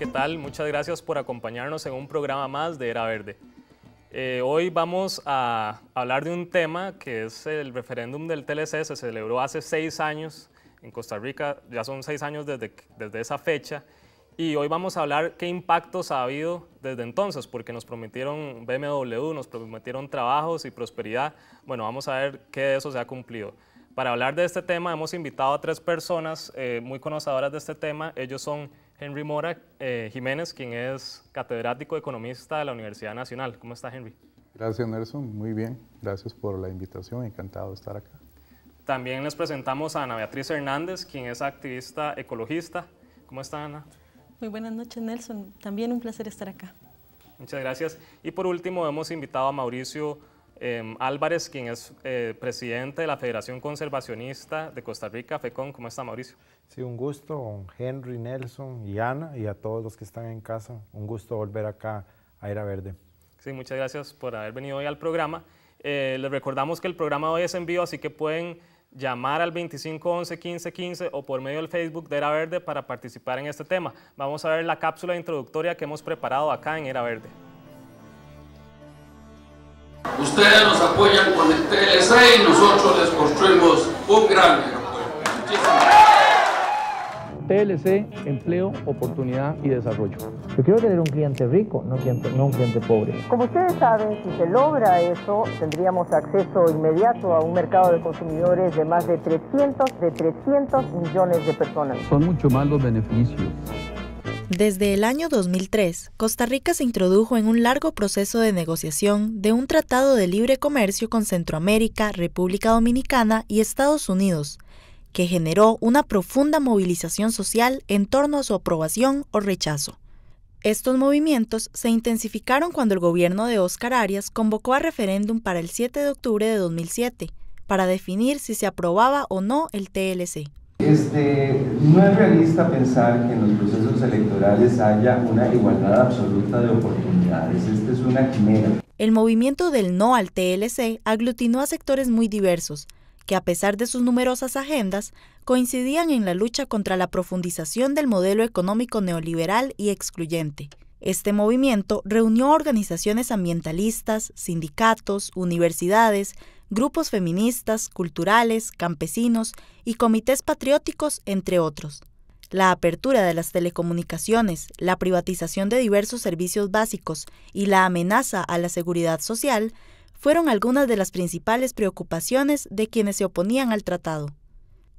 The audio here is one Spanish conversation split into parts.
¿qué tal? Muchas gracias por acompañarnos en un programa más de Era Verde. Eh, hoy vamos a hablar de un tema que es el referéndum del TLC, se celebró hace seis años en Costa Rica, ya son seis años desde, desde esa fecha, y hoy vamos a hablar qué impactos ha habido desde entonces, porque nos prometieron BMW, nos prometieron trabajos y prosperidad. Bueno, vamos a ver qué de eso se ha cumplido. Para hablar de este tema hemos invitado a tres personas eh, muy conocedoras de este tema. Ellos son Henry Mora eh, Jiménez, quien es catedrático economista de la Universidad Nacional. ¿Cómo está, Henry? Gracias, Nelson. Muy bien. Gracias por la invitación. Encantado de estar acá. También les presentamos a Ana Beatriz Hernández, quien es activista ecologista. ¿Cómo está, Ana? Muy buenas noches, Nelson. También un placer estar acá. Muchas gracias. Y por último, hemos invitado a Mauricio em, Álvarez, quien es eh, presidente de la Federación Conservacionista de Costa Rica, FECON. ¿Cómo está, Mauricio? Sí, un gusto, Henry, Nelson y Ana, y a todos los que están en casa. Un gusto volver acá a Era Verde. Sí, muchas gracias por haber venido hoy al programa. Eh, les recordamos que el programa hoy es en vivo, así que pueden llamar al 2511 1515 o por medio del Facebook de Era Verde para participar en este tema. Vamos a ver la cápsula introductoria que hemos preparado acá en Era Verde. Ustedes nos apoyan con el TLC y nosotros les construimos un gran aeropuerto. Muchísimas gracias. TLC, empleo, oportunidad y desarrollo. Yo quiero tener un cliente rico, no, un cliente pobre. Como ustedes saben, si se logra eso, tendríamos acceso inmediato a un mercado de consumidores de más de 300, de 300 millones de personas. Son mucho más los beneficios. Desde el año 2003, Costa Rica se introdujo en un largo proceso de negociación de un tratado de libre comercio con Centroamérica, República Dominicana y Estados Unidos, que generó una profunda movilización social en torno a su aprobación o rechazo. Estos movimientos se intensificaron cuando el gobierno de Óscar Arias convocó a referéndum para el 7 de octubre de 2007 para definir si se aprobaba o no el TLC. no es realista pensar que en los procesos electorales haya una igualdad absoluta de oportunidades. Esta es una quimera. El movimiento del no al TLC aglutinó a sectores muy diversos, que a pesar de sus numerosas agendas, coincidían en la lucha contra la profundización del modelo económico neoliberal y excluyente. Este movimiento reunió organizaciones ambientalistas, sindicatos, universidades, grupos feministas, culturales, campesinos y comités patrióticos, entre otros. La apertura de las telecomunicaciones, la privatización de diversos servicios básicos y la amenaza a la seguridad social fueron algunas de las principales preocupaciones de quienes se oponían al tratado.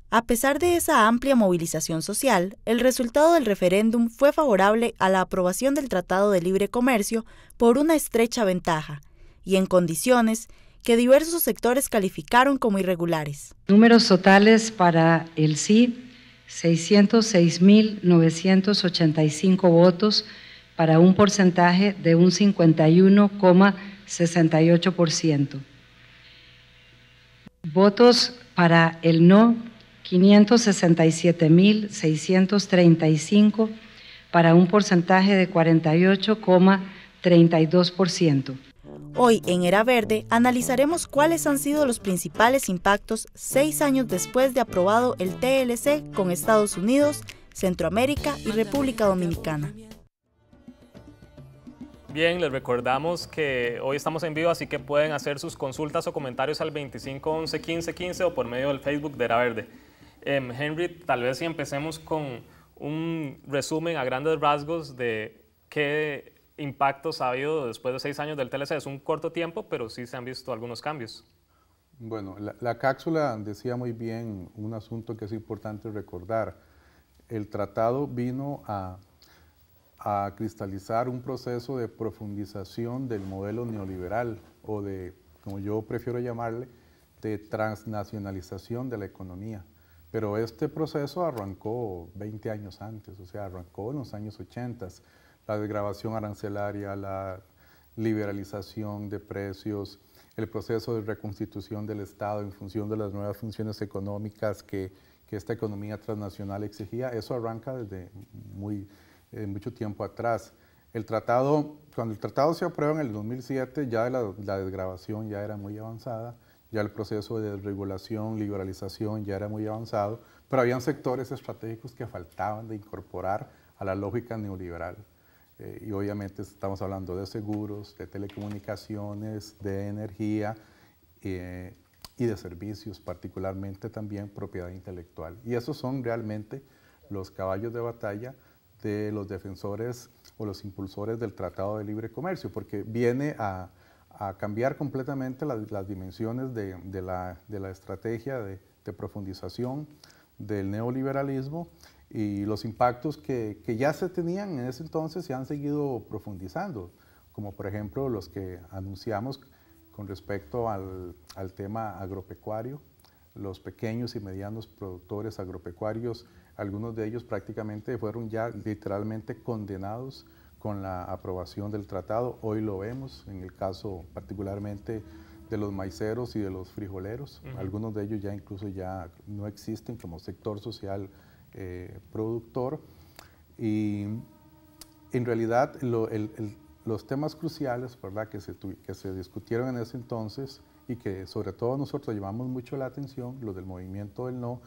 A pesar de esa amplia movilización social, el resultado del referéndum fue favorable a la aprobación del Tratado de Libre Comercio por una estrecha ventaja, y en condiciones que diversos sectores calificaron como irregulares. Números totales para el sí, 606.985 votos para un porcentaje de un 51,5%. 68%. Votos para el no, 567.635 para un porcentaje de 48,32%. Hoy en Era Verde analizaremos cuáles han sido los principales impactos seis años después de aprobado el TLC con Estados Unidos, Centroamérica y República Dominicana. Bien, les recordamos que hoy estamos en vivo, así que pueden hacer sus consultas o comentarios al 25 11 o por medio del Facebook de Era Verde. Em, Henry, tal vez si empecemos con un resumen a grandes rasgos de qué impactos ha habido después de seis años del TLC. Es un corto tiempo, pero sí se han visto algunos cambios. Bueno, la cápsula decía muy bien un asunto que es importante recordar. El tratado vino a a cristalizar un proceso de profundización del modelo neoliberal o de, como yo prefiero llamarle, de transnacionalización de la economía. Pero este proceso arrancó 20 años antes, o sea, arrancó en los años 80, la desgrabación arancelaria, la liberalización de precios, el proceso de reconstitución del Estado en función de las nuevas funciones económicas que, que esta economía transnacional exigía, eso arranca desde muy, eh, mucho tiempo atrás. El tratado, cuando el tratado se aprueba en el 2007, ya la, la desgrabación ya era muy avanzada, ya el proceso de desregulación, liberalización ya era muy avanzado, pero habían sectores estratégicos que faltaban de incorporar a la lógica neoliberal. Eh, y obviamente estamos hablando de seguros, de telecomunicaciones, de energía eh, y de servicios, particularmente también propiedad intelectual. Y esos son realmente los caballos de batalla de los defensores o los impulsores del Tratado de Libre Comercio, porque viene a, cambiar completamente las, dimensiones de, la, estrategia de, profundización del neoliberalismo y los impactos que, ya se tenían en ese entonces se han seguido profundizando, como por ejemplo los que anunciamos con respecto al, al tema agropecuario, los pequeños y medianos productores agropecuarios algunos de ellos prácticamente fueron ya literalmente condenados con la aprobación del tratado. Hoy lo vemos en el caso particularmente de los maiceros y de los frijoleros. Algunos de ellos ya incluso ya no existen como sector social eh, productor. Y en realidad los temas cruciales ¿verdad? Que, se, que se discutieron en ese entonces y que sobre todo nosotros llevamos mucho la atención, los del movimiento del no,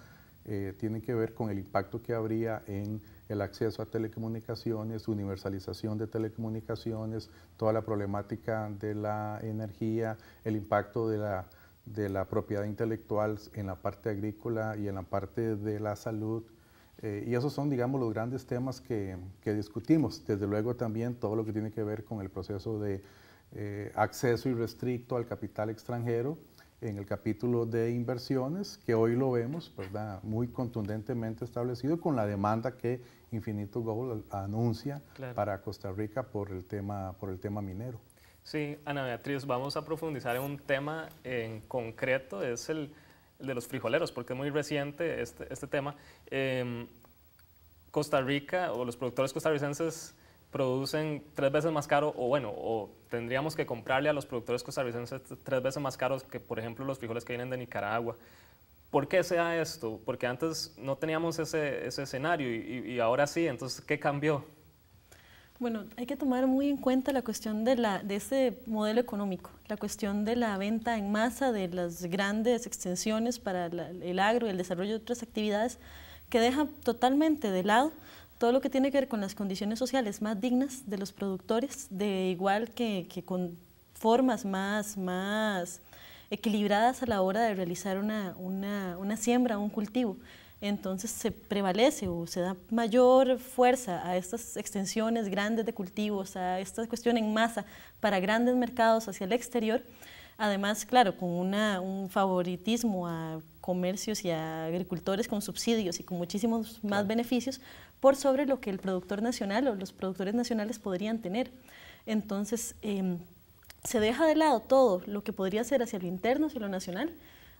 eh, tienen que ver con el impacto que habría en el acceso a telecomunicaciones, universalización de telecomunicaciones, toda la problemática de la energía, el impacto de la, propiedad intelectual en la parte agrícola y en la parte de la salud. Eh, y esos son, digamos, los grandes temas que, discutimos. Desde luego también todo lo que tiene que ver con el proceso de eh, acceso irrestricto al capital extranjero, en el capítulo de inversiones, que hoy lo vemos ¿verdad? muy contundentemente establecido con la demanda que Infinito Gold anuncia para Costa Rica por el, tema, por el tema minero. Sí, Ana Beatriz, vamos a profundizar en un tema en concreto, es el, de los frijoleros, porque es muy reciente este, este tema. Em, Costa Rica o los productores costarricenses producen tres veces más caro, o bueno, o tendríamos que comprarle a los productores costarricenses tres veces más caros que, por ejemplo, los frijoles que vienen de Nicaragua. ¿Por qué sea esto? Porque antes no teníamos ese, escenario y, ahora sí, entonces, ¿qué cambió? Bueno, hay que tomar muy en cuenta la cuestión de, la, de ese modelo económico, la cuestión de la venta en masa, de las grandes extensiones para el agro y el desarrollo de otras actividades, que deja totalmente de lado todo lo que tiene que ver con las condiciones sociales más dignas de los productores, de igual que, con formas más, más equilibradas a la hora de realizar una, una, una siembra, un cultivo. Entonces se prevalece o se da mayor fuerza a estas extensiones grandes de cultivos, a esta cuestión en masa para grandes mercados hacia el exterior. Además, claro, con un favoritismo a comercios y a agricultores con subsidios y con muchísimos más beneficios por sobre lo que el productor nacional o los productores nacionales podrían tener. Entonces, em, se deja de lado todo lo que podría ser hacia lo interno, hacia lo nacional,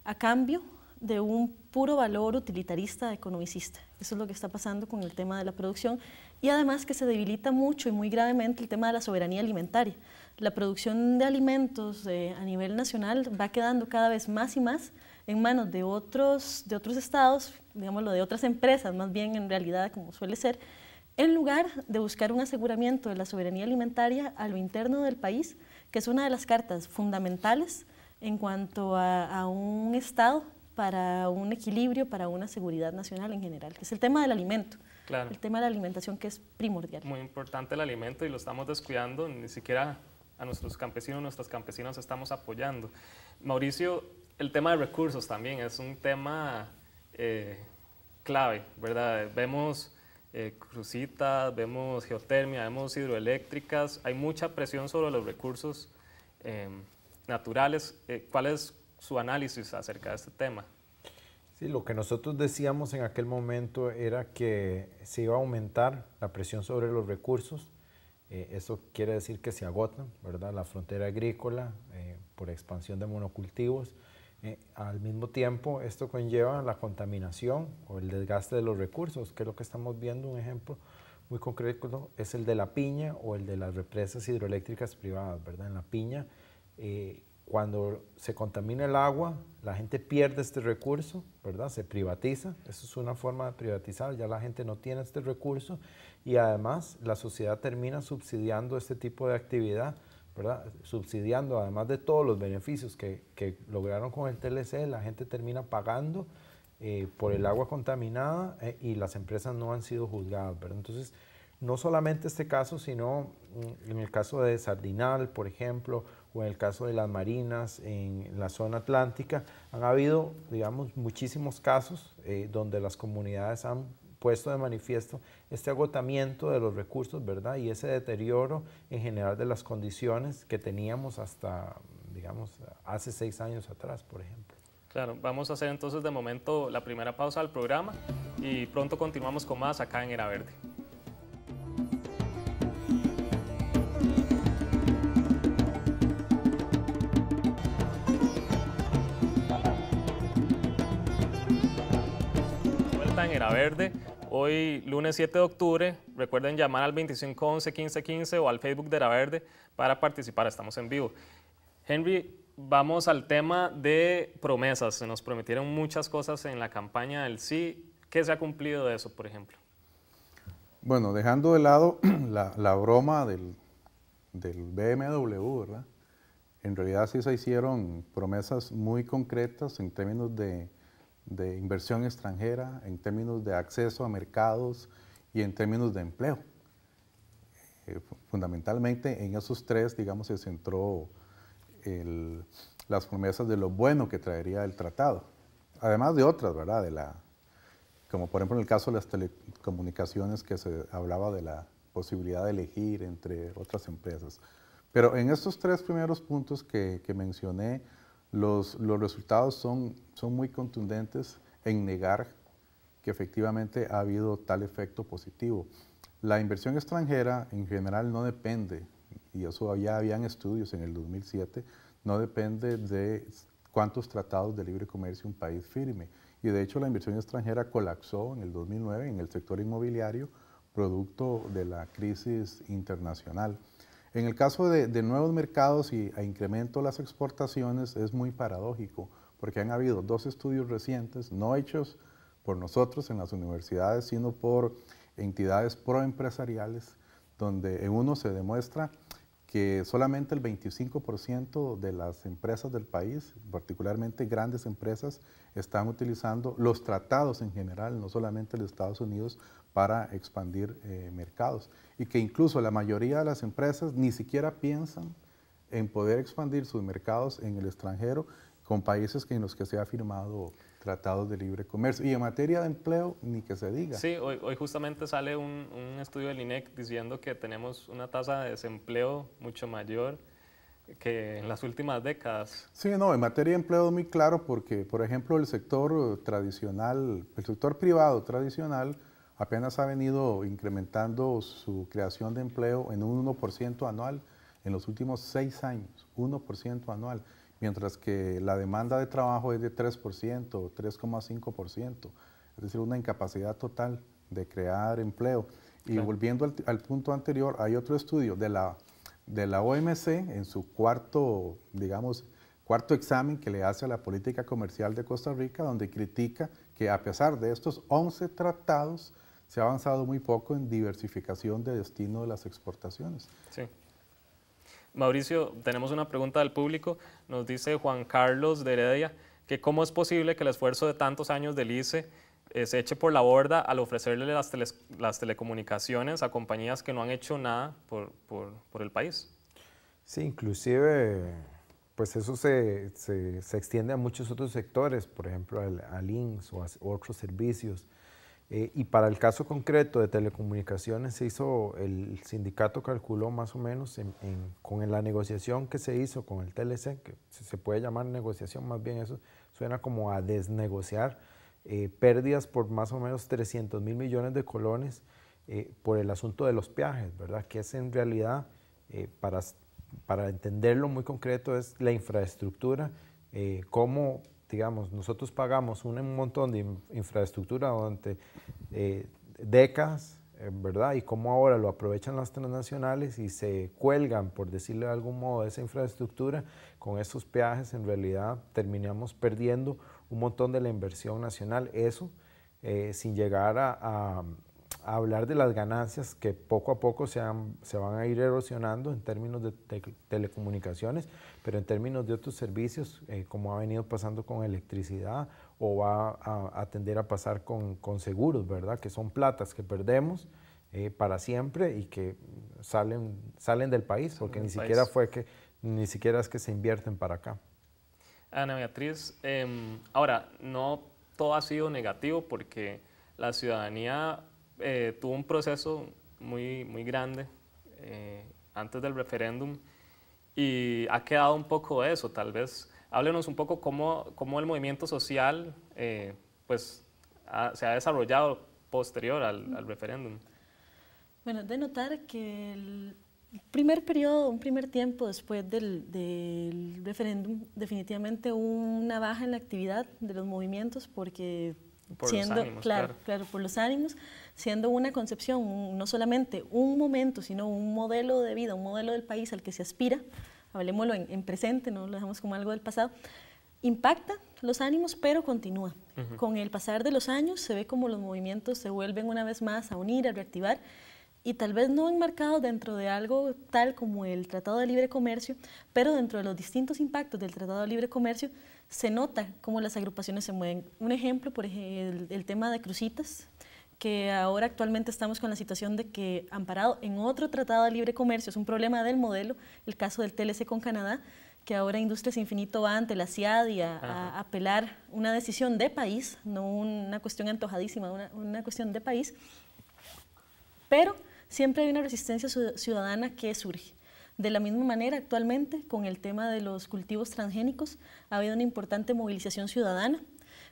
a cambio de un puro valor utilitarista economicista. Eso es lo que está pasando con el tema de la producción y además que se debilita mucho y muy gravemente el tema de la soberanía alimentaria la producción de alimentos eh, a nivel nacional va quedando cada vez más y más en manos de otros, de otros estados, digámoslo, de otras empresas, más bien en realidad como suele ser, en lugar de buscar un aseguramiento de la soberanía alimentaria a lo interno del país, que es una de las cartas fundamentales en cuanto a, un Estado para un equilibrio, para una seguridad nacional en general, que es el tema del alimento. Claro. El tema de la alimentación que es primordial. Muy importante el alimento y lo estamos descuidando, ni siquiera a nuestros campesinos, nuestras campesinas estamos apoyando. Mauricio, el tema de recursos también es un tema eh, clave, ¿verdad? Vemos eh, crucitas, vemos geotermia, vemos hidroeléctricas, hay mucha presión sobre los recursos eh, naturales. ¿Cuál es su análisis acerca de este tema? Sí, lo que nosotros decíamos en aquel momento era que se iba a aumentar la presión sobre los recursos eh, eso quiere decir que se agotan, ¿verdad? La frontera agrícola eh, por expansión de monocultivos. Eh, al mismo tiempo, esto conlleva la contaminación o el desgaste de los recursos, que es lo que estamos viendo. Un ejemplo muy concreto es el de la piña o el de las represas hidroeléctricas privadas, ¿verdad? En la piña cuando se contamina el agua, la gente pierde este recurso, ¿verdad? Se privatiza, eso es una forma de privatizar, ya la gente no tiene este recurso y además la sociedad termina subsidiando este tipo de actividad, ¿verdad? Subsidiando, además de todos los beneficios que, que lograron con el TLC, la gente termina pagando eh, por el agua contaminada eh, y las empresas no han sido juzgadas, ¿verdad? Entonces, no solamente este caso, sino mm, en el caso de Sardinal, por ejemplo, o en el caso de las marinas en la zona atlántica, han habido, digamos, muchísimos casos eh, donde las comunidades han puesto de manifiesto este agotamiento de los recursos, ¿verdad? Y ese deterioro en general de las condiciones que teníamos hasta, digamos, hace seis años atrás, por ejemplo. Claro, vamos a hacer entonces de momento la primera pausa del programa y pronto continuamos con más acá en Era Verde. Hoy, lunes 7 de octubre, recuerden llamar al 2511 1515 o al Facebook de La Verde para participar, estamos en vivo. Henry, vamos al tema de promesas. Se nos prometieron muchas cosas en la campaña del sí. ¿Qué se ha cumplido de eso, por ejemplo? Bueno, dejando de lado la, broma del, BMW, En realidad sí se hicieron promesas muy concretas en términos de de inversión extranjera, en términos de acceso a mercados y en términos de empleo. Eh, fundamentalmente en esos tres, digamos, se centró las promesas de lo bueno que traería el tratado, además de otras, ¿verdad? De la, como por ejemplo en el caso de las telecomunicaciones que se hablaba de la posibilidad de elegir entre otras empresas. Pero en estos tres primeros puntos que mencioné, los, resultados son, son muy contundentes en negar que efectivamente ha habido tal efecto positivo. La inversión extranjera en general no depende, y eso ya habían estudios en el 2007, no depende de cuántos tratados de libre comercio un país firme. Y de hecho la inversión extranjera colapsó en el 2009 en el sector inmobiliario producto de la crisis internacional. En el caso de, nuevos mercados y a incremento de las exportaciones es muy paradójico, porque han habido dos estudios recientes, no hechos por nosotros en las universidades, sino por entidades proempresariales, donde en uno se demuestra que solamente el 25% de las empresas del país, particularmente grandes empresas, están utilizando los tratados en general, no solamente los Estados Unidos, para expandir eh, mercados y que incluso la mayoría de las empresas ni siquiera piensan en poder expandir sus mercados en el extranjero con países en los que se ha firmado tratados de libre comercio. Y en materia de empleo, ni que se diga. Sí, hoy, hoy justamente sale un, un, estudio del INEC diciendo que tenemos una tasa de desempleo mucho mayor que en las últimas décadas. Sí, no, en materia de empleo es muy claro porque, por ejemplo, el sector tradicional, el sector privado tradicional, apenas ha venido incrementando su creación de empleo en un 1% anual en los últimos seis años, 1% anual, mientras que la demanda de trabajo es de 3%, 3,5%, es decir, una incapacidad total de crear empleo. Y volviendo al, punto anterior, hay otro estudio de la, de la OMC en su cuarto, digamos, cuarto examen que le hace a la política comercial de Costa Rica, donde critica que a pesar de estos 11 tratados, se ha avanzado muy poco en diversificación de destino de las exportaciones. Sí. Mauricio, tenemos una pregunta del público. Nos dice Juan Carlos de Heredia que cómo es posible que el esfuerzo de tantos años del ICE eh, se eche por la borda al ofrecerle las, telecomunicaciones a compañías que no han hecho nada por, el país. Sí, inclusive, pues eso se, extiende a muchos otros sectores, por ejemplo, al, al o a otros servicios. Eh, y para el caso concreto de telecomunicaciones, se hizo, el sindicato calculó más o menos con la negociación que se hizo con el TLC, que se puede llamar negociación, más bien eso suena como a desnegociar, eh, pérdidas por más o menos 300 mil millones de colones eh, por el asunto de los peajes, ¿verdad? Que es en realidad, para, para entenderlo muy concreto, es la infraestructura, cómo digamos, nosotros pagamos un montón de infraestructura durante eh, décadas, eh, ¿verdad? Y como ahora lo aprovechan las transnacionales y se cuelgan, por decirlo de algún modo, esa infraestructura, con esos peajes en realidad terminamos perdiendo un montón de la inversión nacional, eso eh, sin llegar a hablar de las ganancias que poco a poco se, se van a ir erosionando en términos de telecomunicaciones, pero en términos de otros servicios, eh, como ha venido pasando con electricidad o va a, tender a pasar con, con, seguros, ¿verdad? Que son platas que perdemos eh, para siempre y que salen, salen del país, porque ni siquiera fue que, ni siquiera es que se invierten para acá. Ana Beatriz, em, ahora, no todo ha sido negativo porque la ciudadanía eh, tuvo un proceso muy, muy grande eh, antes del referéndum y ha quedado un poco eso, tal vez. Háblenos un poco cómo, cómo el movimiento social eh, pues, se ha desarrollado posterior al, referéndum. Bueno, de notar que el primer periodo, un primer tiempo después del, del referéndum, definitivamente hubo una baja en la actividad de los movimientos porque por siendo, los ánimos, claro, claro, por los ánimos, siendo una concepción, no solamente un momento, sino un modelo de vida, un modelo del país al que se aspira, hablemoslo en, presente, no lo dejamos como algo del pasado, impacta los ánimos, pero continúa. Con el pasar de los años se ve como los movimientos se vuelven una vez más a unir, a reactivar, y tal vez no enmarcado dentro de algo tal como el Tratado de Libre Comercio, pero dentro de los distintos impactos del Tratado de Libre Comercio se nota cómo las agrupaciones se mueven. Un ejemplo, por ejemplo, el, tema de Crucitas, que ahora actualmente estamos con la situación de que amparado en otro tratado de libre comercio, es un problema del modelo, el caso del TLC con Canadá, que ahora Industrias Infinito va ante la CIAD y a, apelar una decisión de país, no una cuestión antojadísima, una, una cuestión de país, pero siempre hay una resistencia ciudadana que surge. De la misma manera, actualmente, con el tema de los cultivos transgénicos, ha habido una importante movilización ciudadana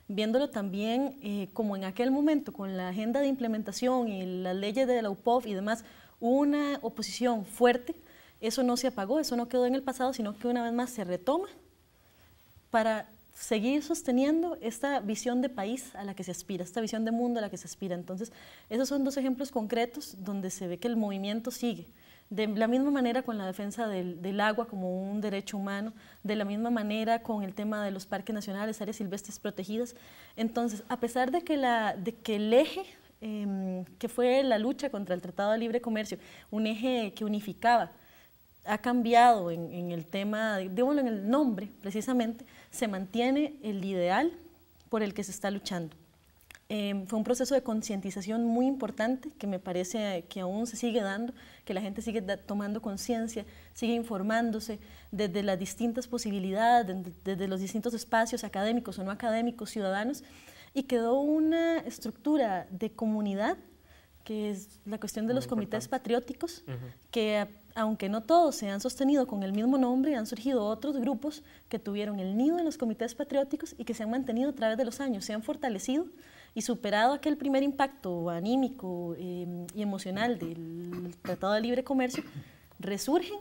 viéndolo también eh, como en aquel momento con la agenda de implementación y la ley de la UPOV y demás, una oposición fuerte, eso no se apagó, eso no quedó en el pasado, sino que una vez más se retoma para seguir sosteniendo esta visión de país a la que se aspira, esta visión de mundo a la que se aspira. Entonces, esos son dos ejemplos concretos donde se ve que el movimiento sigue. De la misma manera con la defensa del, agua como un derecho humano, de la misma manera con el tema de los parques nacionales, áreas silvestres protegidas. Entonces, a pesar de que, la, de que el eje em, que fue la lucha contra el Tratado de Libre Comercio, un eje que unificaba, ha cambiado en, en el tema, digámoslo en el nombre precisamente, se mantiene el ideal por el que se está luchando. Em, fue un proceso de concientización muy importante que me parece que aún se sigue dando, que la gente sigue tomando conciencia, sigue informándose desde las distintas posibilidades, desde, los distintos espacios académicos o no académicos, ciudadanos, y quedó una estructura de comunidad que es la cuestión de los comités patrióticos, que aunque no todos se han sostenido con el mismo nombre, han surgido otros grupos que tuvieron el nido en los comités patrióticos y que se han mantenido a través de los años, se han fortalecido y superado aquel primer impacto anímico em, y emocional del Tratado de Libre Comercio, resurgen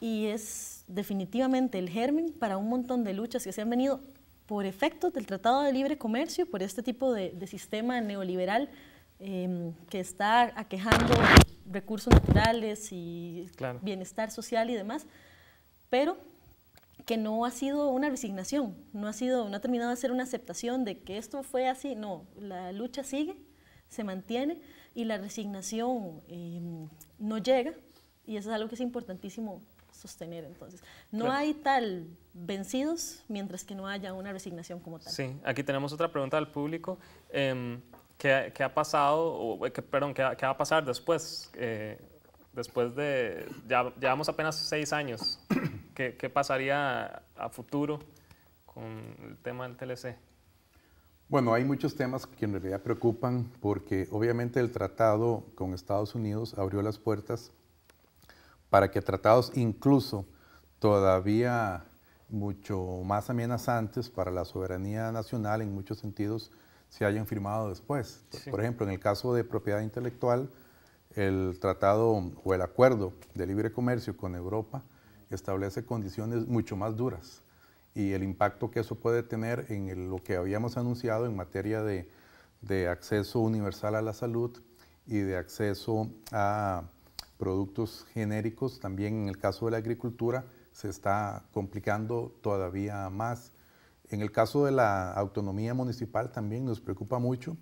y es definitivamente el germen para un montón de luchas que se han venido por efectos del Tratado de Libre Comercio, por este tipo de, sistema neoliberal em, que está aquejando recursos naturales y bienestar social y demás, pero que no ha sido una resignación, no ha, sido, no ha terminado de ser una aceptación de que esto fue así, no, la lucha sigue, se mantiene y la resignación em, no llega y eso es algo que es importantísimo sostener. Entonces, no hay tal vencidos mientras que no haya una resignación como tal. Sí, aquí tenemos otra pregunta del público. Eh, ¿qué, ha pasado, o, eh, perdón, ¿qué, va a pasar después? Eh, después de, ya llevamos apenas seis años ¿Qué, pasaría a futuro con el tema del TLC? Bueno, hay muchos temas que en realidad preocupan porque obviamente el tratado con Estados Unidos abrió las puertas para que tratados incluso todavía mucho más amenazantes para la soberanía nacional en muchos sentidos se hayan firmado después. Por ejemplo, en el caso de propiedad intelectual, el tratado o el acuerdo de libre comercio con Europa establece condiciones mucho más duras y el impacto que eso puede tener en lo que habíamos anunciado en materia de, de, acceso universal a la salud y de acceso a productos genéricos, también en el caso de la agricultura se está complicando todavía más. En el caso de la autonomía municipal también nos preocupa mucho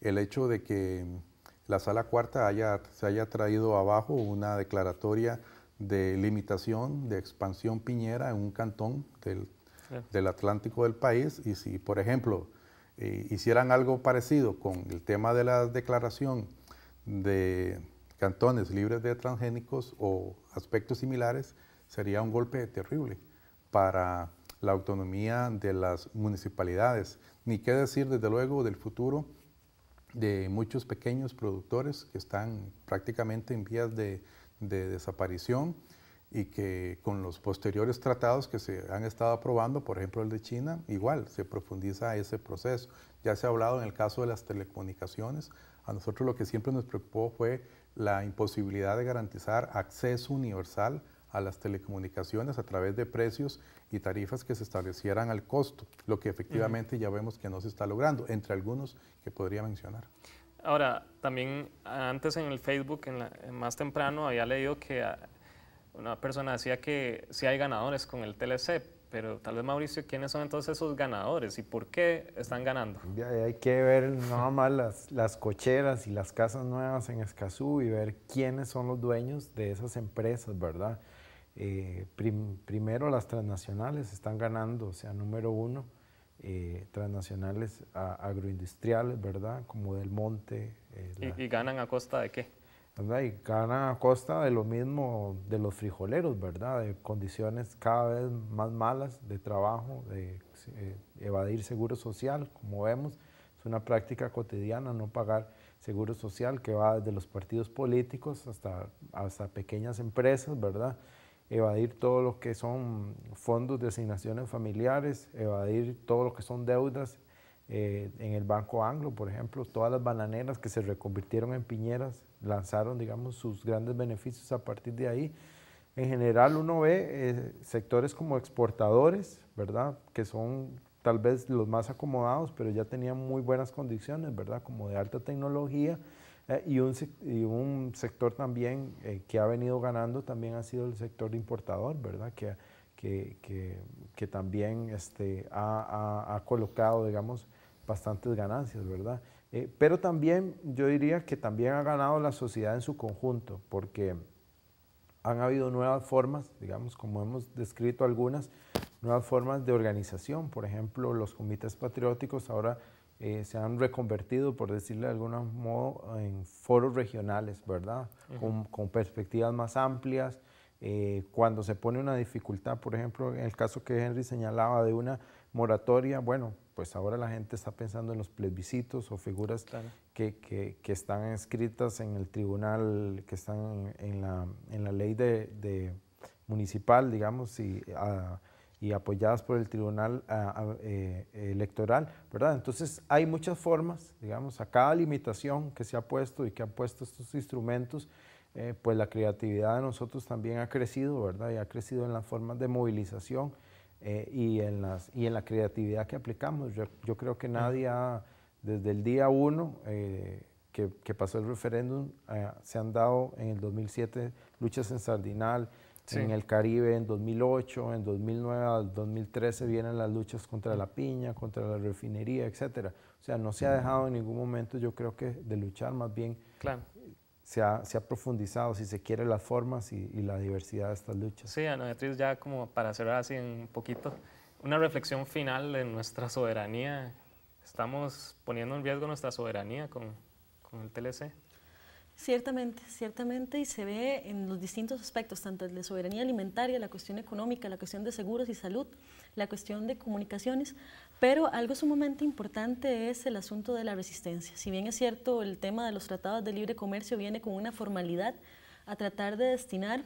el hecho de que la sala cuarta haya, se haya traído abajo una declaratoria de limitación, de expansión piñera en un cantón del, Atlántico del país. Y si, por ejemplo, eh, hicieran algo parecido con el tema de la declaración de cantones libres de transgénicos o aspectos similares, sería un golpe terrible para la autonomía de las municipalidades. Ni qué decir, desde luego, del futuro de muchos pequeños productores que están prácticamente en vías de de desaparición y que con los posteriores tratados que se han estado aprobando, por ejemplo el de China, igual se profundiza ese proceso. Ya se ha hablado en el caso de las telecomunicaciones, a nosotros lo que siempre nos preocupó fue la imposibilidad de garantizar acceso universal a las telecomunicaciones a través de precios y tarifas que se establecieran al costo, lo que efectivamente ya vemos que no se está logrando, entre algunos que podría mencionar. Ahora, también antes en el Facebook, en más temprano, había leído que ah, una persona decía que sí hay ganadores con el TLC, pero tal vez Mauricio, ¿quiénes son entonces esos ganadores y por qué están ganando? Hay que ver nada más las, las cocheras y las casas nuevas en Escazú y ver quiénes son los dueños de esas empresas, ¿verdad? Eh, primero las transnacionales están ganando, o sea, número uno. Eh, transnacionales agroindustriales, ¿verdad? Como del monte. Eh, ¿Y, ganan a costa de qué? Y ganan a costa de lo mismo de los frijoleros, ¿verdad? De condiciones cada vez más malas de trabajo, de eh, evadir seguro social, como vemos. Es una práctica cotidiana no pagar seguro social que va desde los partidos políticos hasta, hasta pequeñas empresas, ¿verdad? evadir todos lo que son fondos de asignaciones familiares, evadir todo lo que son deudas eh, en el Banco Anglo, por ejemplo, todas las bananeras que se reconvirtieron en piñeras lanzaron, digamos, sus grandes beneficios a partir de ahí. En general uno ve eh, sectores como exportadores, ¿verdad? Que son tal vez los más acomodados, pero ya tenían muy buenas condiciones, ¿verdad? Como de alta tecnología eh, y, un, sector también eh, que ha venido ganando también ha sido el sector importador, ¿verdad? Que, que, que, también este, ha, colocado, digamos, bastantes ganancias, ¿verdad? Eh, pero también yo diría que también ha ganado la sociedad en su conjunto, porque han habido nuevas formas, digamos, como hemos descrito algunas, nuevas formas de organización. Por ejemplo, los comités patrióticos ahora eh, se han reconvertido, por decirlo de algún modo, en foros regionales, ¿verdad? con, perspectivas más amplias. Eh, cuando se pone una dificultad, por ejemplo, en el caso que Henry señalaba de una moratoria, bueno, pues ahora la gente está pensando en los plebiscitos o figuras que, están escritas en el tribunal, que están en, en, la, ley de, municipal, digamos, y a, ah, y apoyadas por el Tribunal ah, ah, eh, Electoral, ¿verdad? Entonces hay muchas formas, digamos, a cada limitación que se ha puesto y que han puesto estos instrumentos, eh, pues la creatividad de nosotros también ha crecido, ¿verdad? Y ha crecido en las formas de movilización eh, y, en las, y en la creatividad que aplicamos. Yo, creo que nadie ha, desde el día uno que, que, pasó el referéndum, se han dado en el 2007 luchas en Sardinal, en el Caribe en 2008, en 2009, al 2013 vienen las luchas contra la piña, contra la refinería, etc. O sea, no se ha dejado en ningún momento, yo creo que de luchar, más bien se, ha, se, ha, profundizado, si se quiere, las formas y, la diversidad de estas luchas. Sí, Ana Beatriz, ya como para cerrar así un poquito, una reflexión final de nuestra soberanía. Estamos poniendo en riesgo nuestra soberanía con, con el TLC. Ciertamente, ciertamente, y se ve en los distintos aspectos, tanto de soberanía alimentaria, la cuestión económica, la cuestión de seguros y salud, la cuestión de comunicaciones, pero algo sumamente importante es el asunto de la resistencia. Si bien es cierto, el tema de los tratados de libre comercio viene con una formalidad a tratar de destinar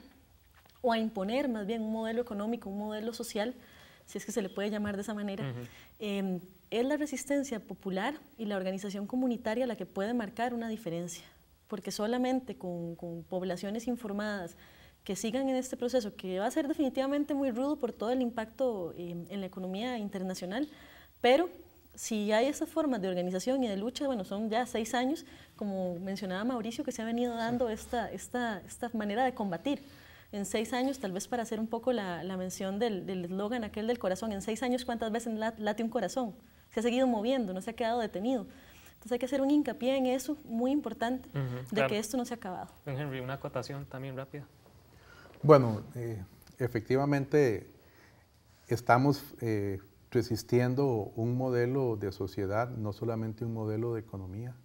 o a imponer más bien un modelo económico, un modelo social, si es que se le puede llamar de esa manera, em, es la resistencia popular y la organización comunitaria la que puede marcar una diferencia porque solamente con, poblaciones informadas que sigan en este proceso, que va a ser definitivamente muy rudo por todo el impacto em, en la economía internacional, pero si hay esa forma de organización y de lucha, bueno, son ya seis años, como mencionaba Mauricio, que se ha venido dando esta, manera de combatir. En seis años, tal vez para hacer un poco la, la mención del eslogan aquel del corazón, en seis años, ¿cuántas veces late un corazón? Se ha seguido moviendo, no se ha quedado detenido. Entonces hay que hacer un hincapié en eso, muy importante, de que esto no se ha acabado. Don Henry, una acotación también rápida. Bueno, eh, efectivamente estamos eh, resistiendo un modelo de sociedad, no solamente un modelo de economía.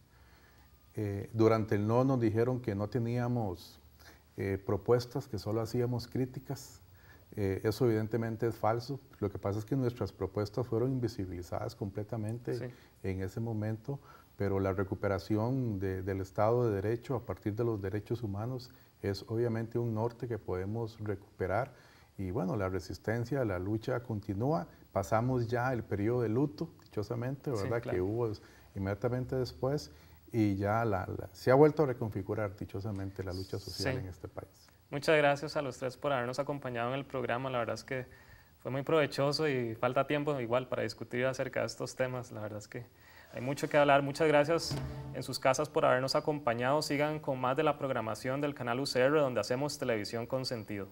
Eh, durante el no nos dijeron que no teníamos propuestas, que solo hacíamos críticas. eso evidentemente es falso. Lo que pasa es que nuestras propuestas fueron invisibilizadas completamente en ese momento pero la recuperación del Estado de Derecho a partir de los derechos humanos es obviamente un norte que podemos recuperar. Y bueno, la resistencia, la lucha continúa. Pasamos ya el periodo de luto, dichosamente, ¿verdad? Que hubo inmediatamente después y ya la, se ha vuelto a reconfigurar, dichosamente, la lucha social en este país. Muchas gracias a los tres por habernos acompañado en el programa. La verdad es que fue muy provechoso y falta tiempo igual para discutir acerca de estos temas. La verdad es que hay mucho que hablar. Muchas gracias en sus casas por habernos acompañado. Sigan con más de la programación del canal UCR, donde hacemos televisión con sentido.